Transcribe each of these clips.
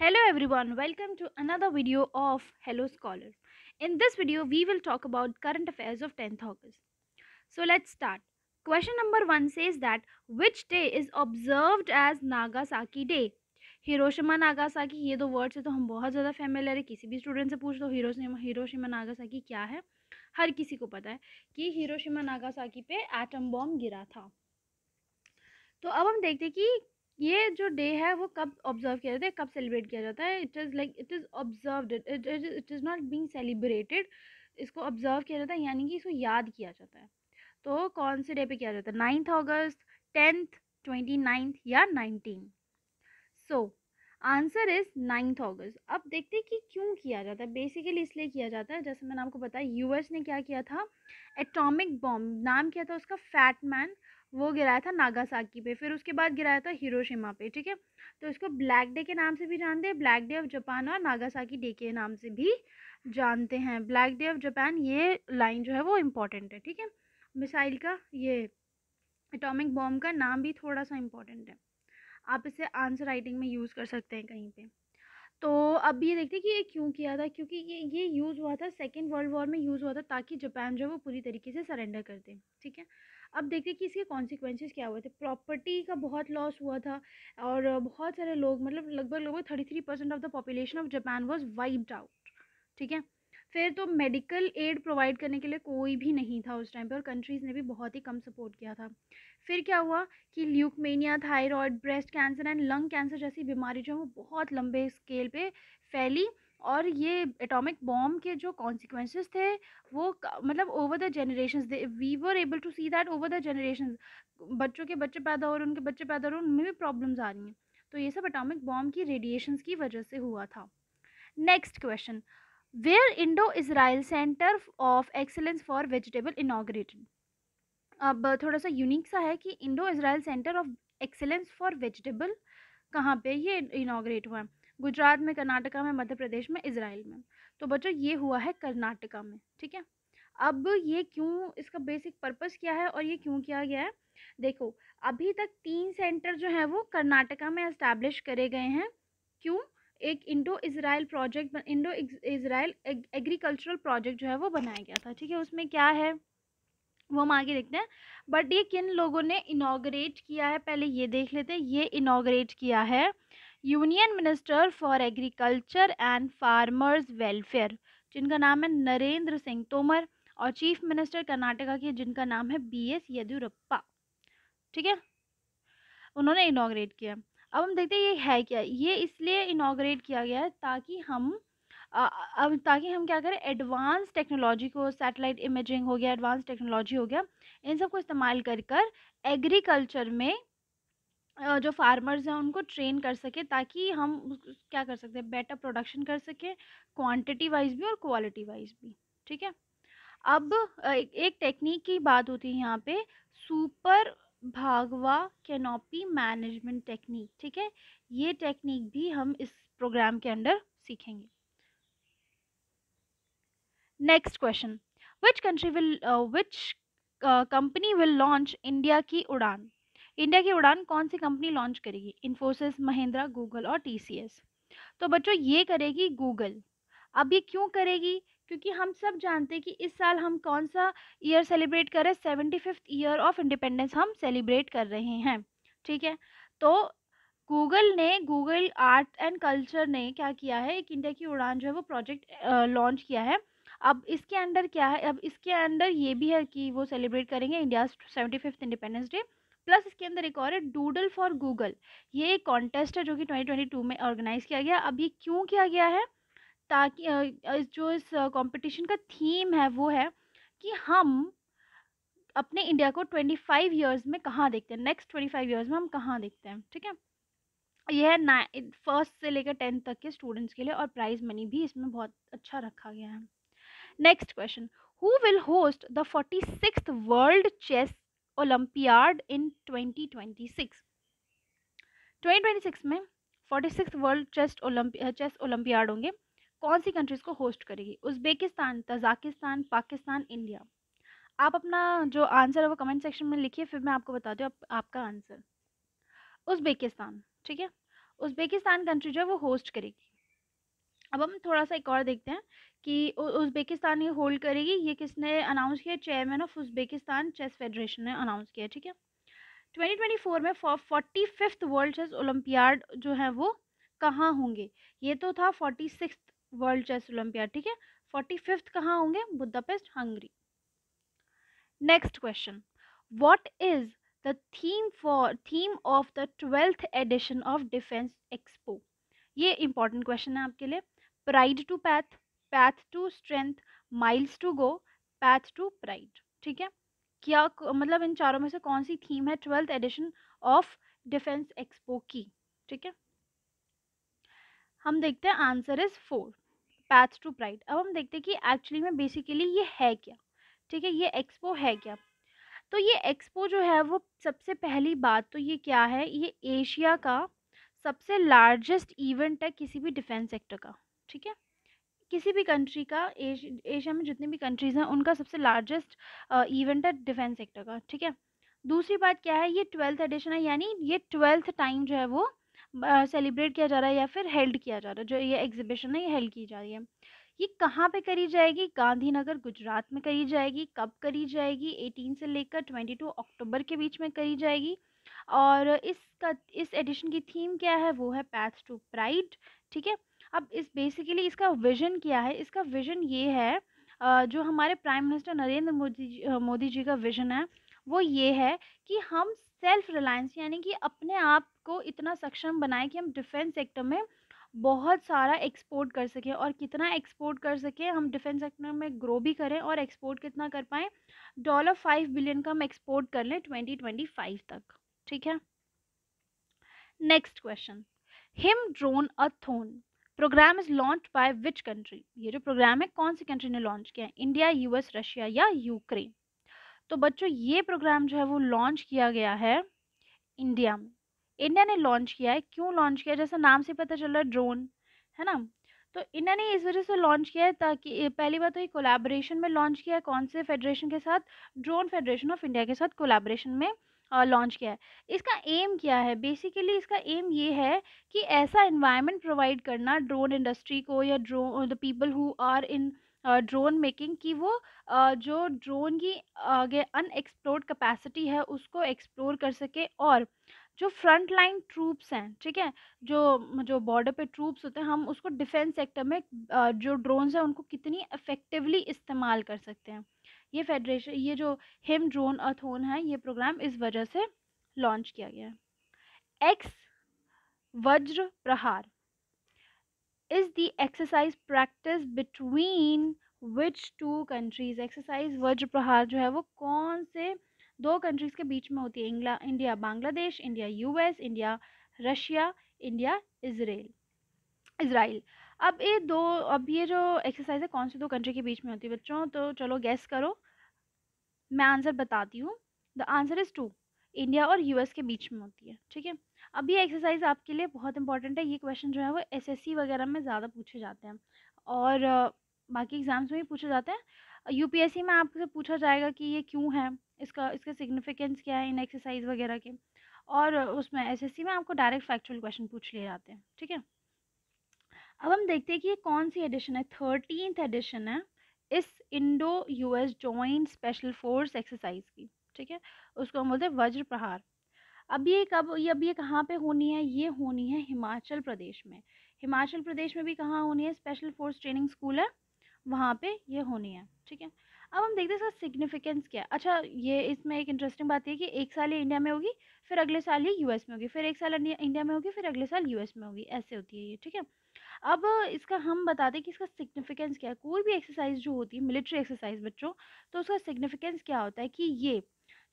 hello everyone welcome to another video of hello scholar in this video we will talk about current affairs of 10th august so let's start question number 1 says that which day is observed as nagasaki day Hiroshima Nagasaki ये दो words है तो हम बहुत ज़्यादा familiar है किसी भी स्टूडेंट से पूछ लो हिरोशिमा हिरोशिमा नागासाकी क्या है हर किसी को पता है कि हिरोशिमा नागासाकी पे एटम बॉम्ब गिरा था तो अब हम देखते हैं कि ये जो डे है वो कब ऑब्जर्व किया जाता है कब सेलिब्रेट किया जाता है it is like it is observe it is not being celebrated इसको ऑब्जर्व किया जाता है यानी कि इसको याद किया जाता है तो कौन से डे पे किया जाता है ninth August tenth twenty ninth या nineteen so answer is ninth August अब देखते हैं कि क्यों किया जाता है बेसिकली इसलिए किया जाता है जैसे मैंने आपको बताया यूएस ने क्या किया था एटॉमिक बॉम्ब नाम किया था उसका फैट मैन वो गिराया था नागासाकी पे फिर उसके बाद गिराया था हिरोशिमा पे ठीक है तो इसको ब्लैक डे के नाम से भी जानते हैं ब्लैक डे ऑफ जापान और नागासाकी डे के नाम से भी जानते हैं ब्लैक डे ऑफ जापान ये लाइन जो है वो इम्पॉर्टेंट है ठीक है मिसाइल का ये एटॉमिक बॉम्ब का नाम भी थोड़ा सा इम्पॉर्टेंट है आप इसे आंसर राइटिंग में यूज़ कर सकते हैं कहीं पे तो अब ये देखते हैं कि ये क्यों किया था क्योंकि ये ये यूज़ हुआ था सेकेंड वर्ल्ड वॉर में यूज़ हुआ था ताकि जापान जो है वो पूरी तरीके से सरेंडर कर दे ठीक है अब देखते हैं कि इसके कॉन्सिक्वेंसेस क्या हुए थे प्रॉपर्टी का बहुत लॉस हुआ था और बहुत सारे लोग मतलब लगभग लगभग thirty three percent of the population of Japan was wiped out ठीक है फिर तो मेडिकल एड प्रोवाइड करने के लिए कोई भी नहीं था उस टाइम पर और कंट्रीज़ ने भी बहुत ही कम सपोर्ट किया था फिर क्या हुआ कि leukaemia thyroid breast cancer and lung cancer जैसी बीमारी जो है वो बहुत लंबे स्केल पे फैली और ये एटॉमिक बॉम्ब के जो कॉन्सिक्वेंसेस थे वो मतलब over the generation we were able to see that over the generation बच्चों के बच्चे पैदा हो रहे हैं उनके बच्चे पैदा हो रहे हैं उनमें भी प्रॉब्लम्स आ रही हैं तो ये सब एटॉमिक बॉम्ब की रेडिएशंस की वजह से हुआ था next question where Indo Israel centre of excellence for vegetable inaugurated अब थोड़ा सा यूनिक सा है कि Indo Israel centre of excellence for vegetable कहाँ पे ये इनाग्रेट हुआ है गुजरात में कर्नाटका में मध्य प्रदेश में इसराइल में तो बच्चों ये हुआ है कर्नाटका में ठीक है अब ये क्यों इसका बेसिक पर्पस क्या है और ये क्यों किया गया है देखो अभी तक तीन सेंटर जो है वो कर्नाटका में इस्टेब्लिश करे गए हैं क्यों एक Indo Israel project Indo Israel agricultural project जो है वो बनाया गया था ठीक है उसमें क्या है वो हम आगे देखते हैं बट ये किन लोगों ने इनाग्रेट किया है पहले ये देख लेते हैं ये इनाग्रेट किया है union minister for agriculture and farmers welfare जिनका नाम है नरेंद्र सिंह तोमर और चीफ मिनिस्टर कर्नाटका के जिनका नाम है बी एस येदियुरप्पा ठीक है उन्होंने इनाग्रेट किया अब हम देखते हैं ये है क्या ये इसलिए इनाग्रेट किया गया है ताकि हम अब ताकि हम क्या करें एडवांस टेक्नोलॉजी को सैटेलाइट इमेजिंग हो गया एडवांस टेक्नोलॉजी हो गया इन सब को इस्तेमाल कर कर एग्रीकल्चर में जो फार्मर्स हैं उनको ट्रेन कर सके ताकि हम क्या कर सकते हैं बेटर प्रोडक्शन कर सकें क्वांटिटी वाइज भी और क्वालिटी वाइज भी ठीक है अब एक टेक्निक की बात होती है यहाँ पे सुपर भागवा कैनोपी मैनेजमेंट टेक्निक ठीक है ये टेक्निक भी हम इस प्रोग्राम के अंडर सीखेंगे next question which country will which company will launch India की उड़ान इंडिया की उड़ान कौन सी कंपनी लॉन्च करेगी इन्फोसिस महिंद्रा गूगल और एस तो बच्चों ये करेगी गूगल अब ये क्यों करेगी क्योंकि हम सब जानते हैं कि इस साल हम कौन सा ईयर सेलिब्रेट कर रहे हैं seventy fifth year of independence हम सेलिब्रेट कर रहे हैं ठीक है तो गूगल ने गूगल आर्ट एंड कल्चर ने क्या किया है एक इंडिया की उड़ान जो है वो प्रोजेक्ट लॉन्च uh, किया है अब इसके अंडर क्या है अब इसके अंडर ये भी है कि वो सेलिब्रेट करेंगे India seventy fifth independence day plus इसके अंदर एक और है डूडल फॉर गूगल ये एक कॉन्टेस्ट है जो कि 2022 में ऑर्गेनाइज किया गया अब ये क्यों किया गया है ताकि जो इस कंपटीशन का थीम है वो है कि हम अपने इंडिया को 25 ईयर्स में कहाँ देखते हैं नेक्स्ट 25 ईयर्स में हम कहाँ देखते हैं ठीक है यह है ना फर्स्ट से लेकर टेंथ तक के स्टूडेंट्स के लिए और प्राइज़ मनी भी इसमें बहुत अच्छा रखा गया है next question who will host the forty six world chess olympiad in twenty twenty six twenty twenty six में forty six world chess olympia chess olympiad होंगे कौन सी कंट्रीज़ को होस्ट करेगी उज्बेकिस्तान तजाकिस्तान पाकिस्तान इंडिया आप अपना जो आंसर है वो कमेंट सेक्शन में लिखिए फिर मैं आपको बता दूँ आप, आपका आंसर उज्बेकिस्तान ठीक है उज्बेकिस्तान कंट्री जो है वो होस्ट करेगी अब हम थोड़ा सा एक और देखते हैं कि उज़्बेकिस्तान ये होल्ड करेगी ये किसने अनाउंस किया chairman of Uzbekistan chess federation ने अनाउंस किया ठीक है 2024 में forty fifth world chess olympiad जो है वो कहाँ होंगे ये तो था forty six world chess olympiad ठीक है फोर्टी फिफ्थ कहाँ होंगे Budapest Hungary next question what is the theme for theme of the twelfth edition of defence expo ये इंपॉर्टेंट क्वेश्चन है आपके लिए pride to path path to strength miles to go path to pride ठीक है क्या मतलब इन चारों में से कौन सी थीम है twelfth edition of defence expo की ठीक है हम देखते हैं answer is four path to pride अब हम देखते हैं कि एक्चुअली में बेसिकली ये है क्या ठीक है ये एक्सपो है क्या तो ये एक्सपो जो है वो सबसे पहली बात तो ये क्या है ये एशिया का सबसे लार्जेस्ट इवेंट है किसी भी डिफेंस सेक्टर का ठीक है किसी भी कंट्री का एशिया में जितनी भी कंट्रीज़ हैं उनका सबसे लार्जेस्ट इवेंट है डिफेंस सेक्टर का ठीक है दूसरी बात क्या है ये ट्वेल्थ एडिशन है यानी ये ट्वेल्थ टाइम जो है वो सेलिब्रेट किया जा रहा है या फिर हेल्ड किया जा रहा है जो ये एग्जीबिशन है ये हेल्ड की जा रही है ये कहाँ पे करी जाएगी गांधीनगर गुजरात में करी जाएगी कब करी जाएगी 18 से लेकर 22 अक्टूबर के बीच में करी जाएगी और इसका इस एडिशन की थीम क्या है वो है पैथ टू प्राइड ठीक है अब इस बेसिकली इसका विजन क्या है इसका विजन ये है जो हमारे प्राइम मिनिस्टर नरेंद्र मोदी मोदी जी का विजन है वो ये है कि हम सेल्फ रिलायंस यानी कि अपने आप को इतना सक्षम बनाएं कि हम डिफेंस सेक्टर में बहुत सारा एक्सपोर्ट कर सकें और कितना एक्सपोर्ट कर सकें हम डिफेंस सेक्टर में ग्रो भी करें और एक्सपोर्ट कितना कर पाएँ डॉलर फाइव बिलियन का हम एक्सपोर्ट कर लें ट्वेंटी ट्वेंटी फाइव तक ठीक है next question Him droneathon programme is launch by which country ये जो प्रोग्राम है कौन सी कंट्री ने लॉन्च किया है इंडिया यूएस रशिया या यूक्रेन तो बच्चों ये प्रोग्राम जो है वो लॉन्च किया गया है इंडिया में इंडिया ने लॉन्च किया है क्यों लॉन्च किया जैसा नाम से पता चल रहा है ड्रोन है ना तो इंडिया ने इस वजह से लॉन्च किया है ताकि पहली बात तो ये कोलैबोरेशन में लॉन्च किया है कौन से फेडरेशन के साथ ड्रोन फेडरेशन ऑफ इंडिया के साथ कोलैबोरेशन में लॉन्च किया है इसका एम क्या है बेसिकली इसका एम ये है कि ऐसा इन्वायरमेंट प्रोवाइड करना ड्रोन इंडस्ट्री को या drone the people who are in drone making कि वो uh, जो ड्रोन की आगे अनएक्सप्लोर्ड कैपेसिटी है उसको एक्सप्लोर कर सके और जो फ्रंट लाइन ट्रूप्स हैं ठीक है जो जो बॉर्डर पे ट्रूप्स होते हैं हम उसको डिफेंस सेक्टर में जो ड्रोन्स हैं उनको कितनी इफ़ेक्टिवली इस्तेमाल कर सकते हैं ये फेडरेशन ये जो हिम ड्रोन अथोन है ये प्रोग्राम इस वजह से लॉन्च किया गया है ex Vajra Prahar is the exercise practice between which two countries exercise Vajra Prahar जो है वो कौन से दो कंट्रीज़ के बीच में होती है इंग्ला India Bangladesh India US India Russia India Israel Israel अब ये दो अब ये जो एक्सरसाइज है कौन से दो कंट्री के बीच में होती है बच्चों तो चलो गैस करो मैं आंसर बताती हूँ the answer is two India और यूएस के बीच में होती है ठीक है अब ये एक्सरसाइज आपके लिए बहुत इंपॉर्टेंट है ये क्वेश्चन जो है वो एसएससी वगैरह में ज़्यादा पूछे जाते हैं और बाकी एग्ज़ाम्स में भी पूछे जाते हैं यूपीएससी में आपसे पूछा जाएगा कि ये क्यों है इसका इसका सिग्निफिकेंस क्या है इन एक्सरसाइज वगैरह के और उसमें एस में आपको डायरेक्ट फैक्चुअल क्वेश्चन पूछ लिए जाते हैं ठीक है अब हम देखते हैं कि ये कौन सी एडिशन है थर्टीन एडिशन है इस Indo US joint special force exercise की ठीक है उसको हम बोलते हैं वज्र प्रहार अब ये कब ये अब ये कहाँ पे होनी है ये होनी है हिमाचल प्रदेश में हिमाचल प्रदेश में भी कहाँ होनी है स्पेशल फोर्स ट्रेनिंग स्कूल है वहाँ पे ये होनी है ठीक है अब हम देखते हैं इसका सिग्निफिकेंस क्या है अच्छा ये इसमें एक इंटरेस्टिंग बात ये कि एक साल ये इंडिया में होगी फिर अगले साल ये यूएस में होगी फिर एक साल इंडिया में होगी फिर अगले साल यूएस में होगी ऐसे होती है ये ठीक है अब इसका हम बताते हैं कि इसका सिग्निफिकेंस क्या है कोई भी एक्सरसाइज जो होती है मिलिट्री एक्सरसाइज बच्चों तो उसका सिग्निफिकेंस क्या होता है कि ये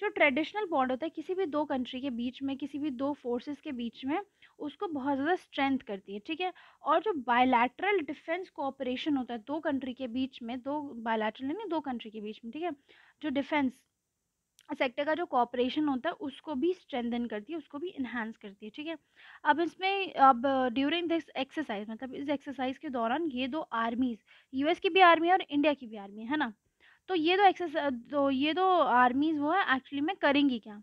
जो ट्रेडिशनल बॉन्ड होता है किसी भी दो कंट्री के बीच में किसी भी दो फोर्सेस के बीच में उसको बहुत ज़्यादा स्ट्रेंथ करती है ठीक है और जो बायलैटरल डिफेंस कोऑपरेशन होता है दो कंट्री के बीच में दो बायलैटरल नहीं दो कंट्री के बीच में ठीक है जो डिफेंस सेक्टर का जो कॉपरेशन होता है उसको भी स्ट्रेंथन करती है उसको भी इन्हांस करती है ठीक है अब इसमें अब ड्यूरिंग दिस एक्सरसाइज मतलब इस एक्सरसाइज के दौरान ये दो आर्मीज़ यूएस की भी आर्मी है और इंडिया की भी आर्मी है ना तो ये दो एक्सरसाइज तो ये दो आर्मीज़ वो है एक्चुअली में करेंगी क्या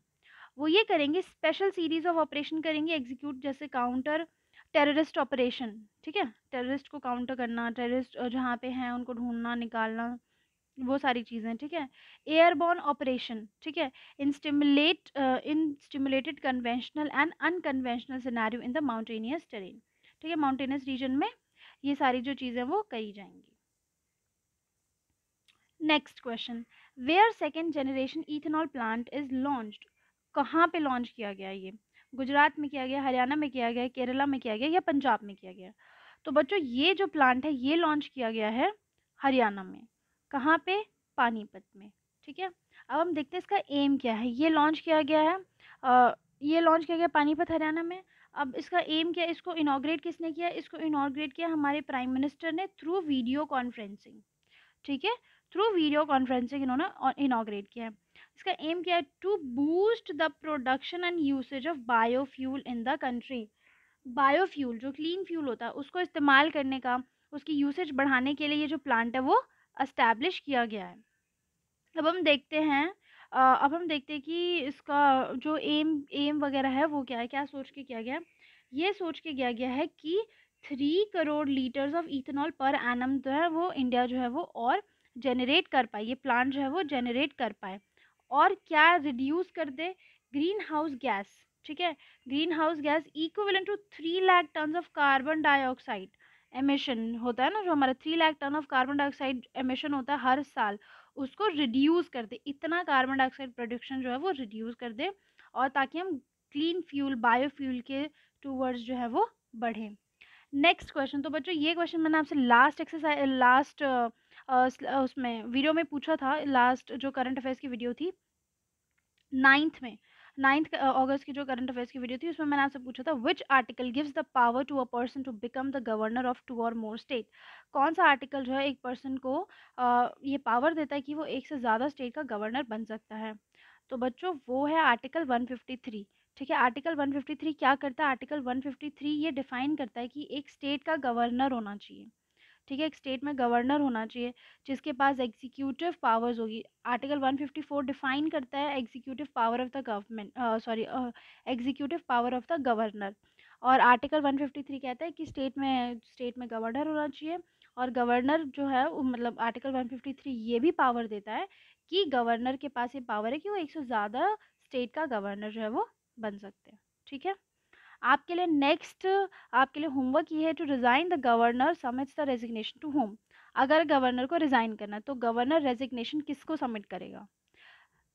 वो ये करेंगे स्पेशल सीरीज ऑफ ऑपरेशन करेंगे एग्जीक्यूट जैसे काउंटर टेररिस्ट ऑपरेशन ठीक है टेररिस्ट को काउंटर करना टेररिस्ट जहाँ पे हैं उनको ढूंढना निकालना वो सारी चीज़ें ठीक है एयरबॉर्न ऑपरेशन ठीक है in stimulate in stimulated conventional and unconventional scenario in the mountainous terrain ठीक है माउंटेनियस रीजन में ये सारी जो चीज़ें वो कही जाएंगी next question where second generation ethanol plant is launched कहाँ पे लॉन्च किया गया ये गुजरात में किया गया हरियाणा में किया गया केरला में किया गया या पंजाब में किया गया तो बच्चों ये जो प्लांट है ये लॉन्च किया गया है हरियाणा में कहाँ पे पानीपत में ठीक है अब हम देखते हैं इसका एम क्या है ये लॉन्च किया गया है आ, ये लॉन्च किया गया पानीपत हरियाणा में अब इसका एम क्या है इसको इनाग्रेट किसने किया इसको इनाग्रेट किया हमारे प्राइम मिनिस्टर ने थ्रू वीडियो कॉन्फ्रेंसिंग ठीक है थ्रू वीडियो कॉन्फ्रेंसिंग इन्होंने इनाग्रेट किया है इसका एम क्या है to boost the production and usage of biofuel in the country biofuel जो क्लीन फ्यूल होता है उसको इस्तेमाल करने का उसकी यूसेज बढ़ाने के लिए ये जो प्लांट है वो अस्टैब्लिश किया गया है अब हम देखते हैं अब हम देखते हैं कि इसका जो एम एम वगैरह है वो क्या है क्या सोच के किया गया ये सोच के किया गया है कि three crore litres of ethanol per annum जो है वो इंडिया जो है वो और जनरेट कर पाए ये प्लांट जो है वो जनरेट कर पाए और क्या रिड्यूस कर दे ग्रीन हाउस गैस ठीक है green house gas equivalent to three lakh tonne of carbon dioxide emission होता है ना जो हमारा three lakh tonne of carbon dioxide emission होता है हर साल उसको रिड्यूस कर दे इतना कार्बन डाइऑक्साइड प्रोडक्शन जो है वो रिड्यूस कर दे और ताकि हम क्लीन फ्यूल बायोफ्यूल के टूवर्ड्स जो है वो बढ़ें नेक्स्ट क्वेश्चन तो बच्चों ये क्वेश्चन मैंने आपसे लास्ट एक्सरसाइज लास्ट uh, उसमें वीडियो में पूछा था लास्ट जो करंट अफेयर्स की वीडियो थी नाइन्थ में नाइन्थ अगस्त की जो करंट अफेयर्स की वीडियो थी उसमें मैंने आपसे पूछा था which article gives the power to a person to become the governor of two or more state कौन सा आर्टिकल जो है एक पर्सन को आ, ये पावर देता है कि वो एक से ज़्यादा स्टेट का गवर्नर बन सकता है तो बच्चों वो है आर्टिकल वन ठीक है आर्टिकल वन क्या करता है आर्टिकल वन ये डिफाइन करता है कि एक स्टेट का गवर्नर होना चाहिए ठीक है एक स्टेट में गवर्नर होना चाहिए जिसके पास एग्जीक्यूटिव पावर्स होगी आर्टिकल 154 डिफाइन करता है executive power of the government sorry executive power of the governor और आर्टिकल 153 कहता है कि स्टेट में स्टेट में गवर्नर होना चाहिए और गवर्नर जो है मतलब आर्टिकल वन ये भी पावर देता है कि गवर्नर के पास ये पावर है कि वो एक से ज़्यादा स्टेट का गवर्नर जो है वो बन सकते हैं ठीक है आपके लिए नेक्स्ट आपके लिए होमवर्क ये है to resign the governor submits the resignation to home अगर गवर्नर को रिज़ाइन करना है तो गवर्नर रेजिग्नेशन किसको सबमिट करेगा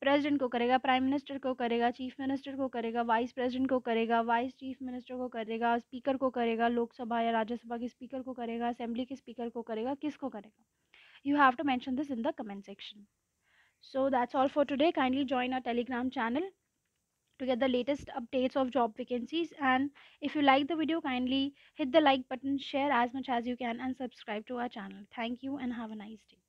प्रेसिडेंट को करेगा प्राइम मिनिस्टर को करेगा चीफ मिनिस्टर को करेगा वाइस प्रेसिडेंट को करेगा वाइस चीफ मिनिस्टर को करेगा स्पीकर को करेगा लोकसभा या राज्यसभा के स्पीकर को करेगा असेंबली के स्पीकर को करेगा किसको करेगा you have to mention this in the comment section So that's all for today. Kindly join our Telegram channel. to get the latest updates of job vacancies and if you like the video kindly hit the like button share as much as you can and subscribe to our channel thank you and have a nice day